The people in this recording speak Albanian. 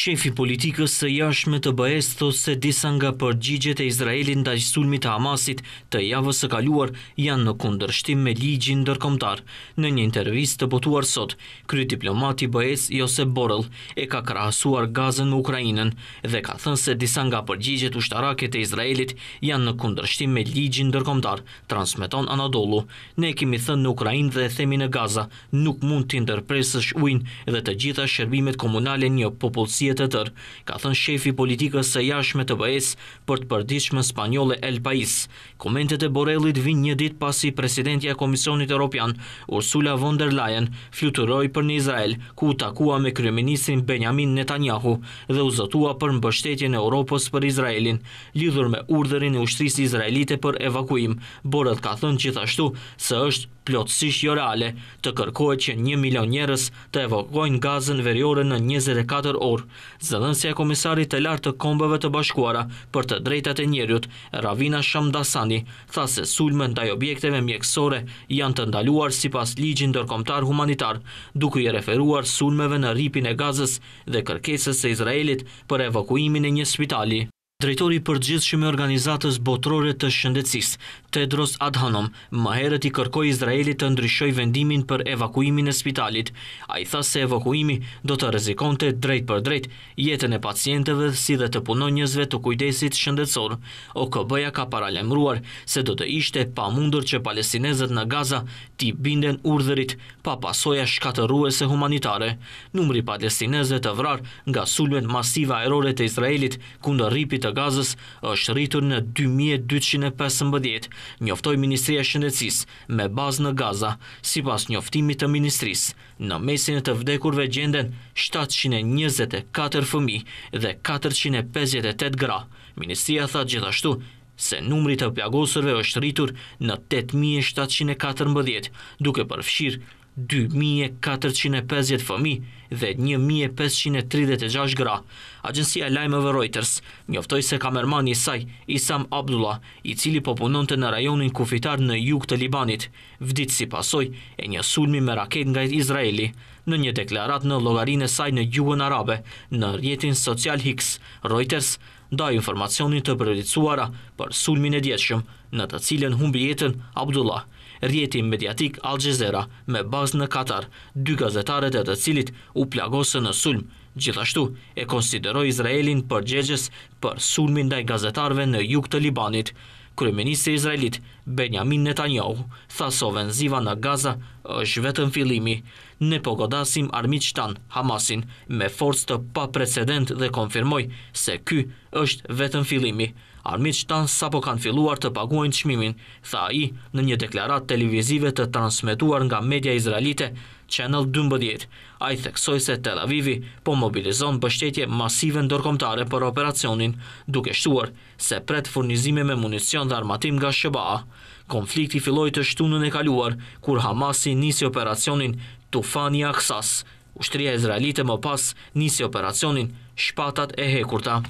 Shefi politikës së jashme të bëhes thos se disa nga përgjigjet e Izraelit ndaj sulmit të Hamasit të javës së kaluar janë në kundërshtim me ligjin ndërkombëtar. Në një intervistë të botuar sot, krye diplomati BE-s Josep Borrell e ka krahasuar Gazën me Ukrainën dhe ka thënë se disa nga përgjigjet ushtarake të Izraelit janë në kundërshtim me ligjin ndërkombëtar, transmeton Anadolu. Ne kemi thënë në Ukrainë dhe themi në Gaza, nuk mund të ndërpresësh ujin dhe të gjitha shërbimet komunale një popullsi të tërë, ka thënë shefi politikës së jashme të bëhes për të përdiqme spanyole El Pais. Komentet e Borellit vinë një dit pasi presidentja Komisionit Europian, Ursula von der Leyen, fluturoj për një Izrael, ku takua me kryeministrin Benjamin Netanyahu dhe uzotua për mbështetjen e Europës për Izraelin, lidhur me urdhërin e ushtrisë izraelite për evakuim. Borell ka thënë gjithashtu se është plotësisht jo të kërkohet që një milion njerës të evokojnë gazën verjore në 24 orë. Zëdhënse e komisarit të lartë të kombëve të bashkuara për të drejtat e njerët, Ravina Shamdasani, tha se sulme ndaj objekteve mjekësore janë të ndaluar si pas ligjin dërkomtar humanitar, duku i referuar sulmeve në ripin e gazës dhe kërkesës e Izraelit për evokuimin e një spitali drejtori për gjithë shumë organizatës botrore të shëndecis, Tedros Adhanom, më herët i kërkoj Izraelit të ndryshoj vendimin për evakuimin e spitalit. A i tha se evakuimi do të rezikon të drejt për drejt jetën e pacienteve si dhe të punonjësve të kujdesit shëndecor. O këbëja ka paralemruar se do të ishte pa mundur që palestinezet në Gaza ti binden urdhërit pa pasoja shkateruese humanitare. Numri palestinezet të vrar nga sulmet masiva erore të Izraelit kundë rripit të Gazës është rritur në 2215, njoftoj Ministria e Shëndecis me bazë në Gaza, si pas njoftimit të Ministris, në mesin e të vdekurve gjenden 724 fëmi dhe 458 gra. Ministria tha gjithashtu, se numri të pjagosërve është rritur në 8.714, duke përfshirë 2450 fëmi dhe 1536 gra. Agencia Lajmeve Reuters njoftoj se kamerman i saj, Isam Abdullah, i cili po punon të në rajonin kufitar në juk të Libanit, vdit si pasoj e një sulmi me raket nga Izraeli. Në një deklarat në logarin e saj në gjuhën arabe, në rjetin social Hicks, Reuters da informacionin të përredicuara për sulmin e djeshëm, në të cilën humbi jetën Abdullah rjeti mediatik Al Jazeera me bazë në Katar, dy gazetaret e të cilit u plagose në sulm. Gjithashtu e konsideroj Izraelin për gjegjes për sulmin dhe gazetarve në juk të Libanit. Kryeministri Izraelit, Benjamin Netanyahu, tha se ziva në Gaza, është vetën filimi. Ne pogodasim armit shtanë Hamasin me forcë të pa precedent dhe konfirmoj se ky është vetën filimi. Armit shtanë sa po kanë filuar të paguajnë çmimin, tha i në një deklarat televizive të transmituar nga media izraelite Channel 12. A i theksoj se Tel Avivi po mobilizon bështetje masive ndërkombëtare për operacionin, duke shtuar se pret furnizime me municion dhe armatim nga Shëbaa. Konflikti filloj të shtunën e kaluar, kur Hamasi nisi operacionin Tufani Aksas. Ushtria Izraelite më pas nisi operacionin Shpatat e Hekurta.